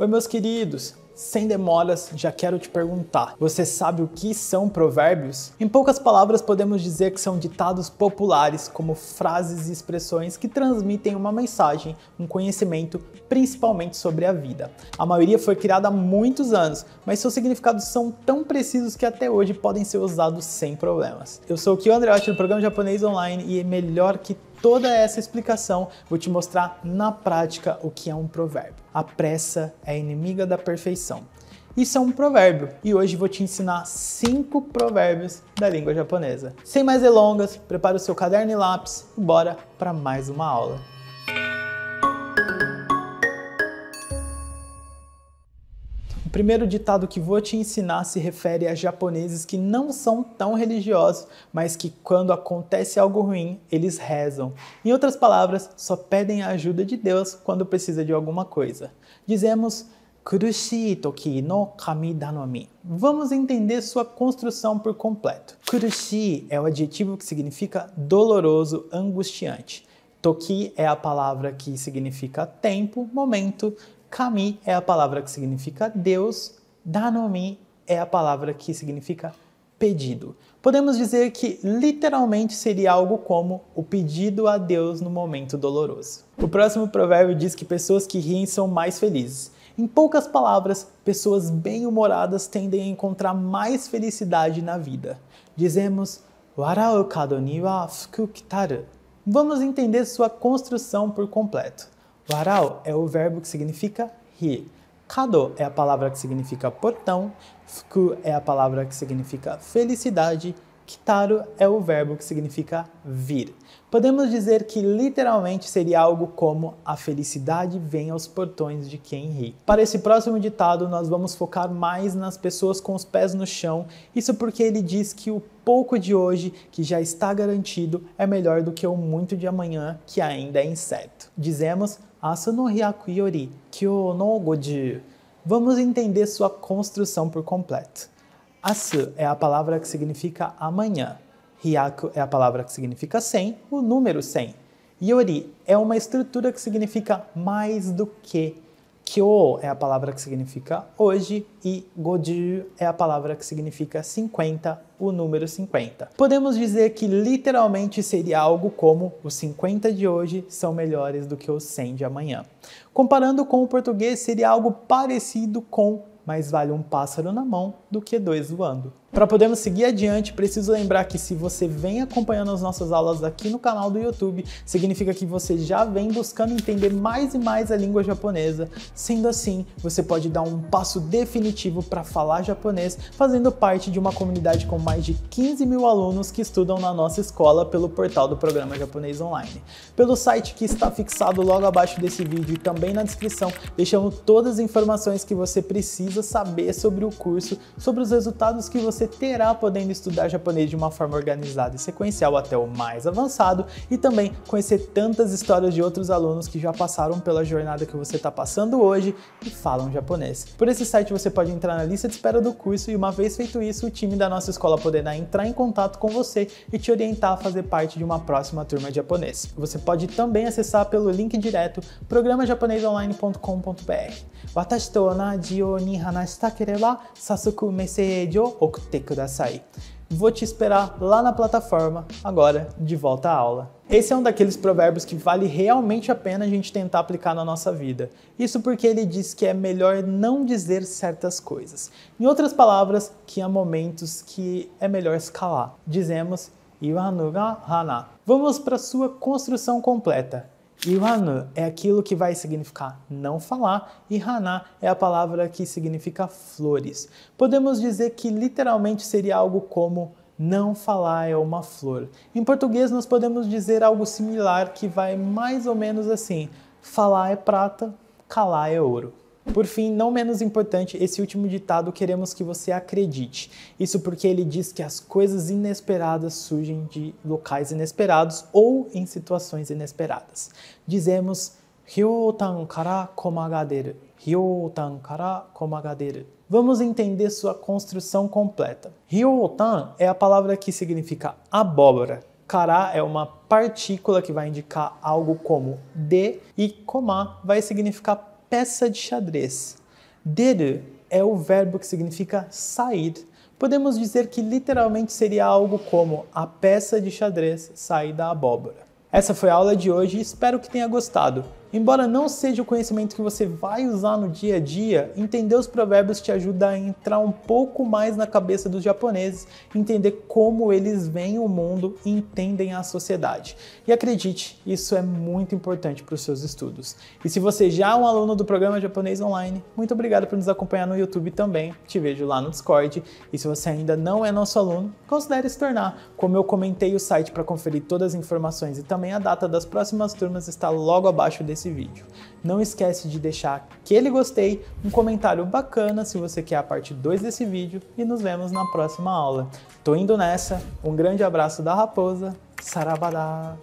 Oi, meus queridos! Sem demoras, já quero te perguntar: você sabe o que são provérbios? Em poucas palavras, podemos dizer que são ditados populares, como frases e expressões que transmitem uma mensagem, um conhecimento, principalmente sobre a vida. A maioria foi criada há muitos anos, mas seus significados são tão precisos que até hoje podem ser usados sem problemas. Eu sou o Kyo Andreotti do programa Japonês Online e é melhor que toda essa explicação, vou te mostrar na prática o que é um provérbio. A pressa é inimiga da perfeição. Isso é um provérbio e hoje vou te ensinar cinco provérbios da língua japonesa. Sem mais delongas, prepara o seu caderno e lápis e bora para mais uma aula. O primeiro ditado que vou te ensinar se refere a japoneses que não são tão religiosos, mas que quando acontece algo ruim, eles rezam. Em outras palavras, só pedem a ajuda de Deus quando precisa de alguma coisa. Dizemos kurushii toki no kami danomi. Vamos entender sua construção por completo. Kurushii é o adjetivo que significa doloroso, angustiante. Toki é a palavra que significa tempo, momento, Kami é a palavra que significa Deus, Danomi é a palavra que significa pedido. Podemos dizer que literalmente seria algo como o pedido a Deus no momento doloroso. O próximo provérbio diz que pessoas que riem são mais felizes. Em poucas palavras, pessoas bem-humoradas tendem a encontrar mais felicidade na vida. Dizemos Vamos entender sua construção por completo. Varal é o verbo que significa rir. Kado é a palavra que significa portão. Fuku é a palavra que significa felicidade. Kitaro é o verbo que significa vir. Podemos dizer que literalmente seria algo como a felicidade vem aos portões de quem ri. Para esse próximo ditado, nós vamos focar mais nas pessoas com os pés no chão, isso porque ele diz que o pouco de hoje, que já está garantido, é melhor do que o muito de amanhã, que ainda é incerto. Dizemos Asano Hyaku Yori Kyo no Goju. Vamos entender sua construção por completo. Asu é a palavra que significa amanhã. Hyaku é a palavra que significa 100, o número 100. Yori é uma estrutura que significa mais do que. Kyo é a palavra que significa hoje e Goju é a palavra que significa 50 o número 50. Podemos dizer que literalmente seria algo como os 50 de hoje são melhores do que os 100 de amanhã. Comparando com o português, seria algo parecido com mais vale um pássaro na mão do que dois voando. Para podermos seguir adiante, preciso lembrar que se você vem acompanhando as nossas aulas aqui no canal do YouTube, significa que você já vem buscando entender mais e mais a língua japonesa. Sendo assim, você pode dar um passo definitivo para falar japonês, fazendo parte de uma comunidade com mais mais de 15 mil alunos que estudam na nossa escola pelo portal do Programa Japonês Online. Pelo site que está fixado logo abaixo desse vídeo e também na descrição, deixamos todas as informações que você precisa saber sobre o curso, sobre os resultados que você terá podendo estudar japonês de uma forma organizada e sequencial até o mais avançado e também conhecer tantas histórias de outros alunos que já passaram pela jornada que você está passando hoje e falam japonês. Por esse site você pode entrar na lista de espera do curso e uma vez feito isso, o time da nossa escola poderá né, entrar em contato com você e te orientar a fazer parte de uma próxima turma de japonês. Você pode também acessar pelo link direto programajaponesonline.com.br. Watashi to onaji you ni hanashita kereba, sasuku message o kudasai. Vou te esperar lá na plataforma, agora de volta à aula. Esse é um daqueles provérbios que vale realmente a pena a gente tentar aplicar na nossa vida. Isso porque ele diz que é melhor não dizer certas coisas. Em outras palavras, que há momentos que é melhor escalar. Dizemos Iwanuga Hana. Vamos para sua construção completa. Iwanu é aquilo que vai significar não falar e Hana é a palavra que significa flores. Podemos dizer que literalmente seria algo como não falar é uma flor. Em português, nós podemos dizer algo similar que vai mais ou menos assim: falar é prata, calar é ouro. Por fim, não menos importante, esse último ditado queremos que você acredite. Isso porque ele diz que as coisas inesperadas surgem de locais inesperados ou em situações inesperadas. Dizemos Ryotan kara komagaderu. Ryotan kara komagaderu vamos entender sua construção completa. Ryotan é a palavra que significa abóbora. Kara é uma partícula que vai indicar algo como de e koma vai significar peça de xadrez. Deru é o verbo que significa sair. Podemos dizer que literalmente seria algo como a peça de xadrez sair da abóbora. Essa foi a aula de hoje, espero que tenha gostado. Embora não seja o conhecimento que você vai usar no dia a dia, entender os provérbios te ajuda a entrar um pouco mais na cabeça dos japoneses, entender como eles veem o mundo e entendem a sociedade. E acredite, isso é muito importante para os seus estudos. E se você já é um aluno do programa Japonês Online, muito obrigado por nos acompanhar no YouTube também. Te vejo lá no Discord. E se você ainda não é nosso aluno, considere se tornar. Como eu comentei o site para conferir todas as informações e também a data das próximas turmas está logo abaixo desse esse vídeo. Não esquece de deixar aquele gostei, um comentário bacana se você quer a parte 2 desse vídeo e nos vemos na próxima aula. Tô indo nessa, um grande abraço da Raposa, sarabadá!